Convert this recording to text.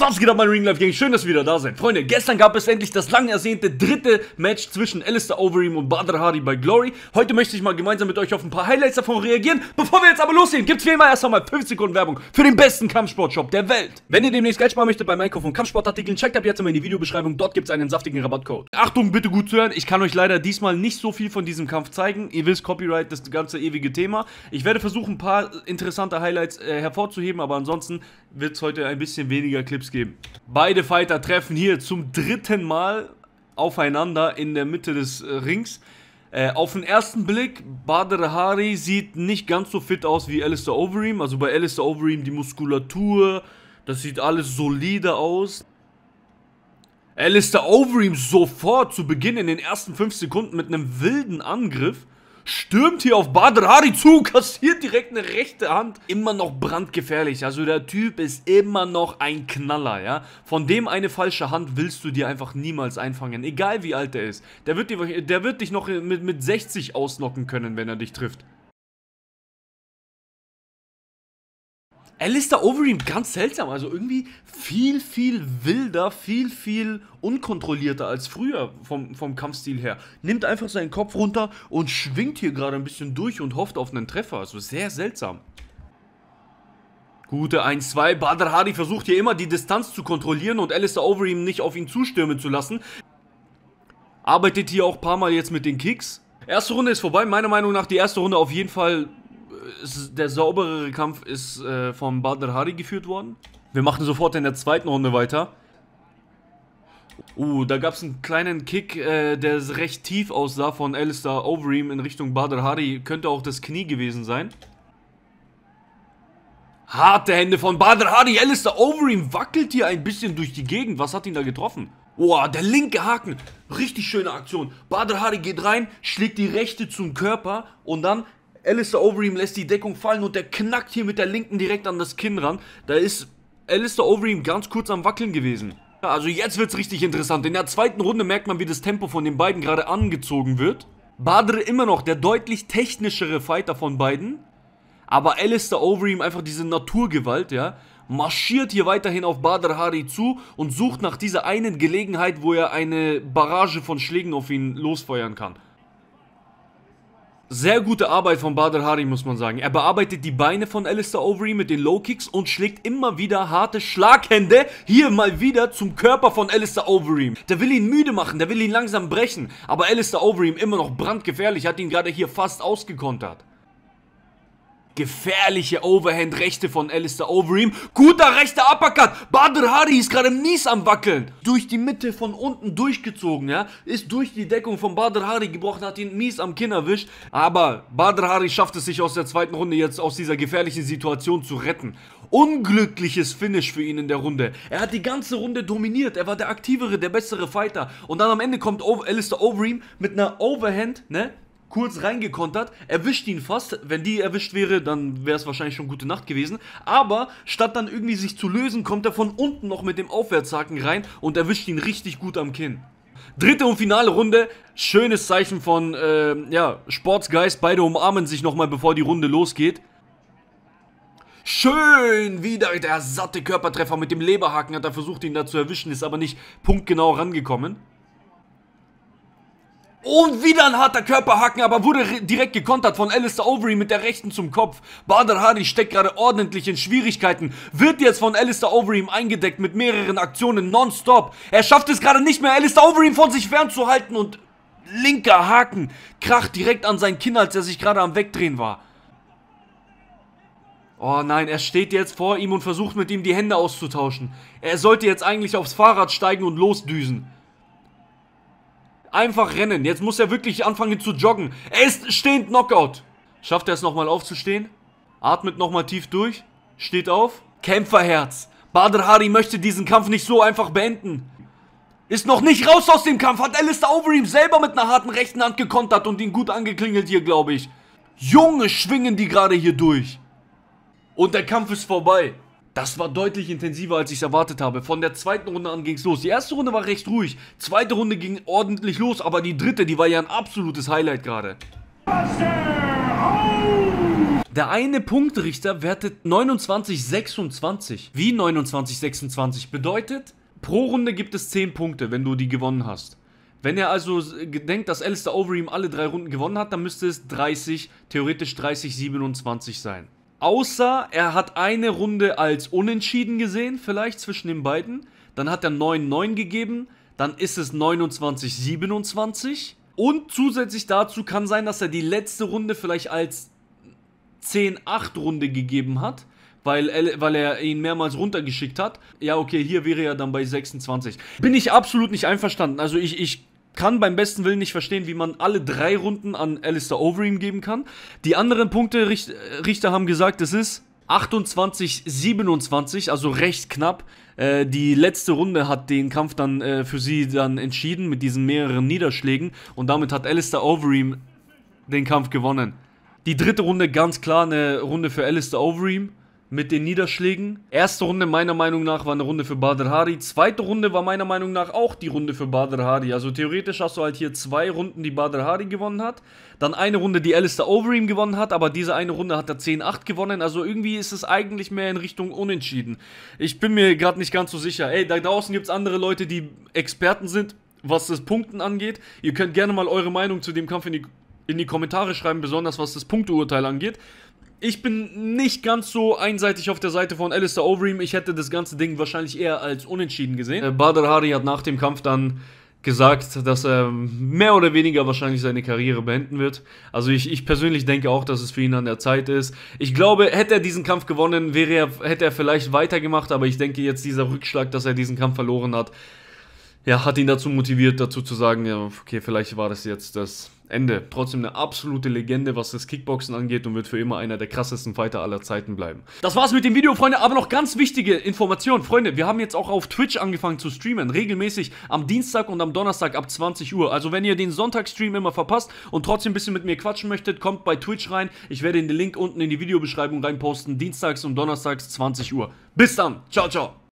Was geht ab, mein Ringlife Gang? Schön, dass ihr wieder da seid. Freunde, gestern gab es endlich das lang ersehnte dritte Match zwischen Alistair Overeem und Badr Hari bei Glory. Heute möchte ich mal gemeinsam mit euch auf ein paar Highlights davon reagieren. Bevor wir jetzt aber gibt es wie immer erst einmal 5 Sekunden Werbung für den besten Kampfsportshop der Welt. Wenn ihr demnächst Geld sparen möchtet bei Einkauf von Kampfsportartikeln, checkt ab jetzt mal in die Videobeschreibung. Dort gibt es einen saftigen Rabattcode. Achtung, bitte gut zu hören. Ich kann euch leider diesmal nicht so viel von diesem Kampf zeigen. Ihr wisst, Copyright, das ganze ewige Thema. Ich werde versuchen, ein paar interessante Highlights äh, hervorzuheben, aber ansonsten wird es heute ein bisschen weniger Clips Tipps geben. Beide Fighter treffen hier zum dritten Mal aufeinander in der Mitte des äh, Rings. Äh, auf den ersten Blick, Badr Hari sieht nicht ganz so fit aus wie Alistair Overeem. Also bei Alistair Overeem die Muskulatur, das sieht alles solide aus. Alistair Overeem sofort zu Beginn in den ersten 5 Sekunden mit einem wilden Angriff stürmt hier auf Badrari zu, kassiert direkt eine rechte Hand. Immer noch brandgefährlich. Also der Typ ist immer noch ein Knaller, ja. Von dem eine falsche Hand willst du dir einfach niemals einfangen. Egal wie alt er ist. Der wird, dir, der wird dich noch mit, mit 60 ausnocken können, wenn er dich trifft. Alistair Overeem, ganz seltsam. Also irgendwie viel, viel wilder, viel, viel unkontrollierter als früher vom, vom Kampfstil her. Nimmt einfach seinen Kopf runter und schwingt hier gerade ein bisschen durch und hofft auf einen Treffer. Also sehr seltsam. Gute 1-2. Badr Hadi versucht hier immer die Distanz zu kontrollieren und Alistair Overeem nicht auf ihn zustürmen zu lassen. Arbeitet hier auch ein paar Mal jetzt mit den Kicks. Erste Runde ist vorbei. Meiner Meinung nach die erste Runde auf jeden Fall der sauberere Kampf ist äh, von Badr Hari geführt worden. Wir machen sofort in der zweiten Runde weiter. Uh, da gab es einen kleinen Kick, äh, der recht tief aussah von Alistair Overeem in Richtung Badr Hari. Könnte auch das Knie gewesen sein. Harte Hände von Badr Hari. Alistair Overeem wackelt hier ein bisschen durch die Gegend. Was hat ihn da getroffen? Boah, der linke Haken. Richtig schöne Aktion. Badr Hari geht rein, schlägt die rechte zum Körper und dann Alistair Overeem lässt die Deckung fallen und der knackt hier mit der linken direkt an das Kinn ran. Da ist Alistair Overeem ganz kurz am Wackeln gewesen. also jetzt wird es richtig interessant. In der zweiten Runde merkt man, wie das Tempo von den beiden gerade angezogen wird. Badr immer noch der deutlich technischere Fighter von beiden. Aber Alistair Overeem einfach diese Naturgewalt, ja, marschiert hier weiterhin auf Badr Hari zu und sucht nach dieser einen Gelegenheit, wo er eine Barrage von Schlägen auf ihn losfeuern kann. Sehr gute Arbeit von Badr Hari, muss man sagen. Er bearbeitet die Beine von Alistair Overy mit den Low-Kicks und schlägt immer wieder harte Schlaghände hier mal wieder zum Körper von Alistair Overeem. Der will ihn müde machen, der will ihn langsam brechen, aber Alistair Overeem immer noch brandgefährlich, hat ihn gerade hier fast ausgekontert. Gefährliche Overhand-Rechte von Alistair Overeem. Guter rechter Uppercut. Badr Hari ist gerade mies am Wackeln. Durch die Mitte von unten durchgezogen, ja. Ist durch die Deckung von Badr Hari gebrochen, hat ihn mies am Kinn erwischt. Aber Badr Hari schafft es sich aus der zweiten Runde jetzt aus dieser gefährlichen Situation zu retten. Unglückliches Finish für ihn in der Runde. Er hat die ganze Runde dominiert. Er war der aktivere, der bessere Fighter. Und dann am Ende kommt Alistair Overeem mit einer Overhand, ne? kurz reingekontert, erwischt ihn fast. Wenn die erwischt wäre, dann wäre es wahrscheinlich schon gute Nacht gewesen. Aber statt dann irgendwie sich zu lösen, kommt er von unten noch mit dem Aufwärtshaken rein und erwischt ihn richtig gut am Kinn. Dritte und finale Runde. Schönes Zeichen von äh, ja, Sportsgeist. Beide umarmen sich nochmal, bevor die Runde losgeht. Schön wieder der satte Körpertreffer mit dem Leberhaken hat er versucht, ihn da zu erwischen, ist aber nicht punktgenau rangekommen. Und wieder ein harter Körperhaken, aber wurde direkt gekontert von Alistair Overy mit der rechten zum Kopf. Badr Hari steckt gerade ordentlich in Schwierigkeiten, wird jetzt von Alistair Overy eingedeckt mit mehreren Aktionen nonstop. Er schafft es gerade nicht mehr, Alistair Overy von sich fernzuhalten und linker Haken kracht direkt an sein Kinn, als er sich gerade am Wegdrehen war. Oh nein, er steht jetzt vor ihm und versucht mit ihm die Hände auszutauschen. Er sollte jetzt eigentlich aufs Fahrrad steigen und losdüsen. Einfach rennen. Jetzt muss er wirklich anfangen zu joggen. Er ist stehend Knockout. Schafft er es nochmal aufzustehen? Atmet nochmal tief durch. Steht auf. Kämpferherz. Badr Hari möchte diesen Kampf nicht so einfach beenden. Ist noch nicht raus aus dem Kampf. Hat Alistair Overeem selber mit einer harten rechten Hand gekontert und ihn gut angeklingelt hier, glaube ich. Junge, schwingen die gerade hier durch. Und der Kampf ist vorbei. Das war deutlich intensiver, als ich es erwartet habe. Von der zweiten Runde an ging es los. Die erste Runde war recht ruhig. Zweite Runde ging ordentlich los, aber die dritte, die war ja ein absolutes Highlight gerade. Der eine Punktrichter wertet 29,26. Wie 29,26? Bedeutet, pro Runde gibt es 10 Punkte, wenn du die gewonnen hast. Wenn er also denkt, dass Alistair Overeem alle drei Runden gewonnen hat, dann müsste es 30, theoretisch 30,27 sein. Außer er hat eine Runde als unentschieden gesehen, vielleicht zwischen den beiden. Dann hat er 9-9 gegeben. Dann ist es 29-27. Und zusätzlich dazu kann sein, dass er die letzte Runde vielleicht als 10-8-Runde gegeben hat weil, weil er ihn mehrmals runtergeschickt hat. Ja, okay, hier wäre er dann bei 26. Bin ich absolut nicht einverstanden. Also ich, ich kann beim besten Willen nicht verstehen, wie man alle drei Runden an Alistair Overeem geben kann. Die anderen Punkte, äh, Richter haben gesagt, es ist 28, 27, also recht knapp. Äh, die letzte Runde hat den Kampf dann äh, für sie dann entschieden mit diesen mehreren Niederschlägen und damit hat Alistair Overeem den Kampf gewonnen. Die dritte Runde ganz klar eine Runde für Alistair Overeem mit den Niederschlägen. Erste Runde meiner Meinung nach war eine Runde für Badr Hari. Zweite Runde war meiner Meinung nach auch die Runde für Badr Hari. Also theoretisch hast du halt hier zwei Runden, die Badr Hari gewonnen hat. Dann eine Runde, die Alistair Overeem gewonnen hat. Aber diese eine Runde hat er 10-8 gewonnen. Also irgendwie ist es eigentlich mehr in Richtung Unentschieden. Ich bin mir gerade nicht ganz so sicher. Ey, da draußen gibt es andere Leute, die Experten sind, was das Punkten angeht. Ihr könnt gerne mal eure Meinung zu dem Kampf in die, in die Kommentare schreiben, besonders was das Punkteurteil angeht ich bin nicht ganz so einseitig auf der Seite von Alistair Overeem. Ich hätte das ganze Ding wahrscheinlich eher als unentschieden gesehen. Äh, Badr Hari hat nach dem Kampf dann gesagt, dass er mehr oder weniger wahrscheinlich seine Karriere beenden wird. Also ich, ich persönlich denke auch, dass es für ihn an der Zeit ist. Ich glaube, hätte er diesen Kampf gewonnen, wäre er, hätte er vielleicht weitergemacht, aber ich denke jetzt dieser Rückschlag, dass er diesen Kampf verloren hat, ja, hat ihn dazu motiviert, dazu zu sagen, ja, okay, vielleicht war das jetzt das Ende. Trotzdem eine absolute Legende, was das Kickboxen angeht und wird für immer einer der krassesten Fighter aller Zeiten bleiben. Das war's mit dem Video, Freunde, aber noch ganz wichtige Informationen. Freunde, wir haben jetzt auch auf Twitch angefangen zu streamen, regelmäßig am Dienstag und am Donnerstag ab 20 Uhr. Also wenn ihr den Sonntagsstream immer verpasst und trotzdem ein bisschen mit mir quatschen möchtet, kommt bei Twitch rein. Ich werde den Link unten in die Videobeschreibung reinposten, dienstags und donnerstags 20 Uhr. Bis dann, ciao, ciao.